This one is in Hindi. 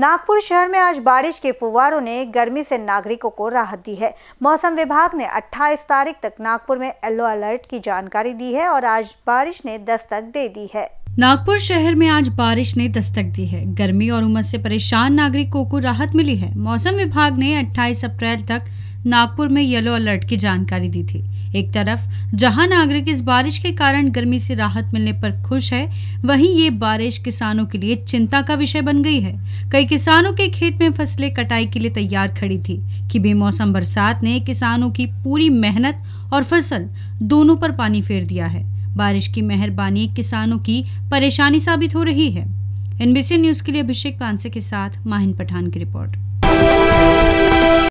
नागपुर शहर में आज बारिश के फुवारों ने गर्मी से नागरिकों को राहत दी है मौसम विभाग ने 28 तारीख तक नागपुर में येलो अलर्ट की जानकारी दी है और आज बारिश ने दस्तक दे दी है नागपुर शहर में आज बारिश ने दस्तक दी है गर्मी और उमस से परेशान नागरिकों को राहत मिली है मौसम विभाग ने 28 अप्रैल तक नागपुर में येलो अलर्ट की जानकारी दी थी एक तरफ जहां नागरिक इस बारिश के कारण गर्मी से राहत मिलने पर खुश है वहीं ये बारिश किसानों के लिए चिंता का विषय बन गई है कई किसानों के खेत में फसलें कटाई के लिए तैयार खड़ी थी कि बेमौसम बरसात ने किसानों की पूरी मेहनत और फसल दोनों पर पानी फेर दिया है बारिश की मेहरबानी किसानों की परेशानी साबित हो रही है एनबीसी न्यूज के लिए अभिषेक पांसे के साथ माहिन पठान की रिपोर्ट